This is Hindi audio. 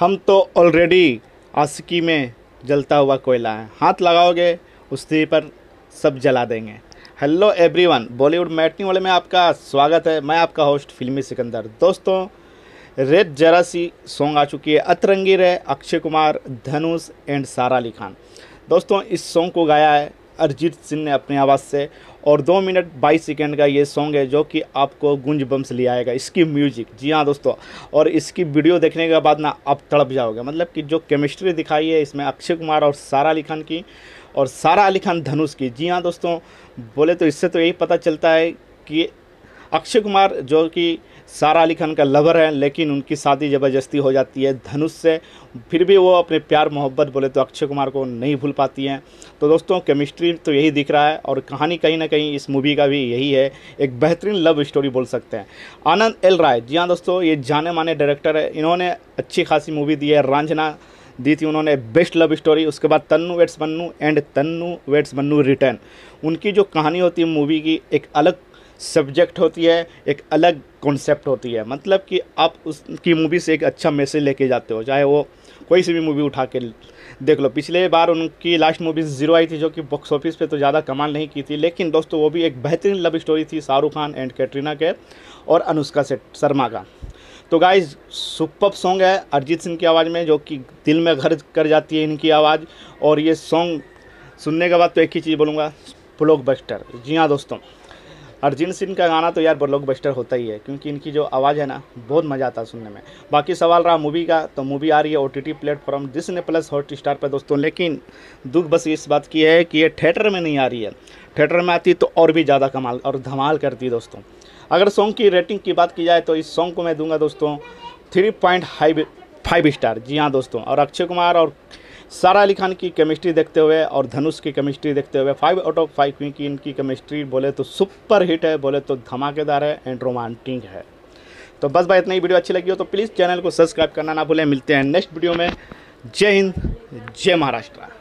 हम तो ऑलरेडी आसिकी में जलता हुआ कोयला है हाथ लगाओगे उसी पर सब जला देंगे हेलो एवरीवन बॉलीवुड मैटनी वाले में आपका स्वागत है मैं आपका होस्ट फिल्मी सिकंदर दोस्तों रेत जरा सी सॉन्ग आ चुकी है अतरंगी रे अक्षय कुमार धनुष एंड सारा अली खान दोस्तों इस सॉन्ग को गाया है अरिजीत सिंह ने अपनी आवाज़ से और दो मिनट बाईस सेकेंड का ये सॉन्ग है जो कि आपको गुंज बम्स ले आएगा इसकी म्यूजिक जी हाँ दोस्तों और इसकी वीडियो देखने के बाद ना आप तड़प जाओगे मतलब कि जो केमिस्ट्री दिखाई है इसमें अक्षय कुमार और सारा अली खान की और सारा अली खान धनुष की जी हाँ दोस्तों बोले तो इससे तो यही पता चलता है कि अक्षय कुमार जो कि सारा अली खान का लवर है लेकिन उनकी शादी ज़बरदस्ती हो जाती है धनुष से फिर भी वो अपने प्यार मोहब्बत बोले तो अक्षय कुमार को नहीं भूल पाती हैं तो दोस्तों केमिस्ट्री तो यही दिख रहा है और कहानी कहीं ना कहीं इस मूवी का भी यही है एक बेहतरीन लव स्टोरी बोल सकते हैं आनंद एल राय जी हाँ दोस्तों ये जाने माने डायरेक्टर है इन्होंने अच्छी खासी मूवी दी है रांझना दी थी उन्होंने बेस्ट लव स्टोरी उसके बाद Tanu weds Manu and Tanu weds Manu return उनकी जो कहानी होती है मूवी की एक अलग सब्जेक्ट होती है एक अलग कॉन्सेप्ट होती है मतलब कि आप उसकी मूवी से एक अच्छा मैसेज लेके जाते हो चाहे वो कोई सी भी मूवी उठा के देख लो पिछले बार उनकी लास्ट मूवी जीरो आई थी जो कि बॉक्स ऑफिस पे तो ज़्यादा कमाल नहीं की थी लेकिन दोस्तों वो भी एक बेहतरीन लव स्टोरी थी शाहरुख खान एंड कैटरीना के और अनुष्का शर्मा का तो गाइज सुपर सॉन्ग है अरिजीत सिंह की आवाज़ में जो कि दिल में घर कर जाती है इनकी आवाज़ और ये सॉन्ग सुनने के बाद तो एक ही चीज़ बोलूँगा ब्लॉकबस्टर जी हाँ दोस्तों अरिजीत सिंह का गाना तो यार ब्लॉक बस्टर होता ही है क्योंकि इनकी जो आवाज़ है ना बहुत मज़ा आता है सुनने में बाकी सवाल रहा मूवी का तो मूवी आ रही है O T T platform Disney plus Hotstar पर दोस्तों लेकिन दुख बस इस बात की है कि ये थिएटर में नहीं आ रही है थिएटर में आती तो और भी ज़्यादा कमाल और धमाल करती दोस्तों अगर सॉन्ग की रेटिंग की बात की जाए तो इस सॉन्ग को मैं दूंगा दोस्तों थ्री पॉइंट फाइव स्टार जी हाँ दोस्तों और अक्षय कुमार और सारा अली खान की केमिस्ट्री देखते हुए और धनुष की केमिस्ट्री देखते हुए फाइव आउट ऑफ फाइव क्योंकि की इनकी केमिस्ट्री बोले तो सुपर हिट है बोले तो धमाकेदार है एंड रोमांटिक है तो बस भाई इतना ही वीडियो अच्छी लगी हो तो प्लीज़ चैनल को सब्सक्राइब करना ना भूलें मिलते हैं नेक्स्ट वीडियो में जय हिंद जय महाराष्ट्र